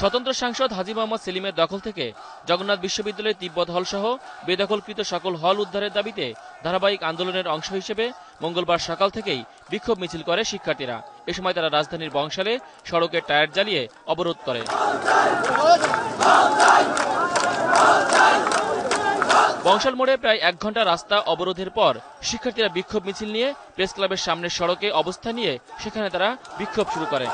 স্বতন্ত্র সাংসদ হাজি মোহাম্মদ সেলিমের দখল থেকে জগন্নাথ বিশ্ববিদ্যালয়ের তিব্বত হল সহ বেদখলকৃত সকল হল উদ্ধারের দাবিতে ধারাবাহিক আন্দোলনের অংশ হিসেবে মঙ্গলবার সকাল থেকেই বিক্ষোভ মিছিল করে শিক্ষার্থীরা এ সময় তারা রাজধানীর বংশালে সড়কের টায়ার জ্বালিয়ে অবরোধ করে বংশাল মোড়ে প্রায় এক ঘন্টা রাস্তা অবরোধের পর শিক্ষার্থীরা বিক্ষোভ মিছিল নিয়ে প্রেস ক্লাবের সামনে সড়কে অবস্থান নিয়ে সেখানে তারা বিক্ষোভ শুরু করে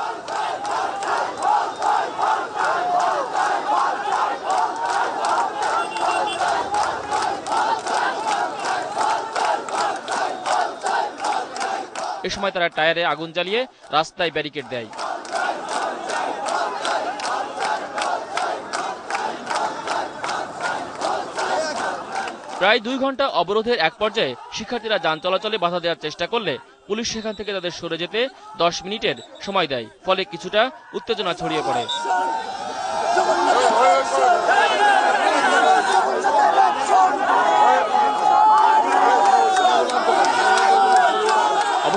এ সময় তারা টায়ারে আগুন জ্বালিয়ে রাস্তায় ব্যারিকেড দেয় প্রায় দুই ঘন্টা অবরোধের এক পর্যায়ে শিক্ষার্থীরা যান চলাচলে বাধা দেওয়ার চেষ্টা করলে পুলিশ সেখান থেকে তাদের সরে যেতে দশ মিনিটের সময় দেয় ফলে কিছুটা উত্তেজনা ছড়িয়ে পড়ে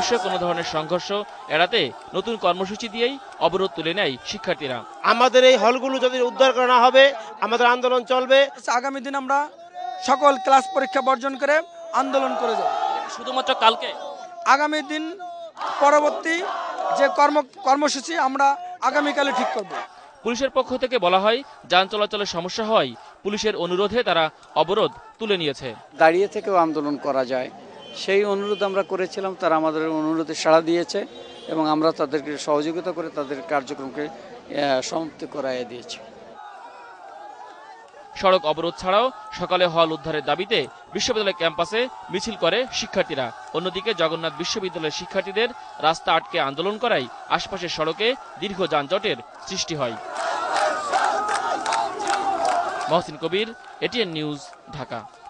অবশ্যই কোনো ধরনের সংঘর্ষ এড়াতে নতুন কর্মসূচি দিয়েই অবরোধ তুলে নেয় শিক্ষার্থীরা আমাদের এই হলগুলো যদি উদ্ধার করা না হবে আমাদের আন্দোলন চলবে আগামী দিন আমরা সকল ক্লাস পরীক্ষা বর্জন করে আন্দোলন করে যাব শুধুমাত্র কালকে আগামী দিন পরবর্তী যে কর্ম কর্মসূচি আমরা আগামীকালে ঠিক করব পুলিশের পক্ষ থেকে বলা হয় যান চলাচলের সমস্যা হয় পুলিশের অনুরোধে তারা অবরোধ তুলে নিয়েছে দাঁড়িয়ে থেকেও আন্দোলন করা যায় সেই অনুরোধ আমরা করেছিলাম তারা আমাদের অনুরোধে সাড়া দিয়েছে এবং আমরা তাদেরকে সহযোগিতা করে তাদের কার্যক্রমকে সমাপ্তি করাইয়া দিয়েছি সড়ক অবরোধ ছাড়াও সকালে হল উদ্ধারের দাবিতে বিশ্ববিদ্যালয় ক্যাম্পাসে মিছিল করে শিক্ষার্থীরা অন্যদিকে জগন্নাথ বিশ্ববিদ্যালয়ের শিক্ষার্থীদের রাস্তা আটকে আন্দোলন করায় আশপাশের সড়কে দীর্ঘ যানজটের সৃষ্টি হয় মহসিন কবির এটিএন নিউজ ঢাকা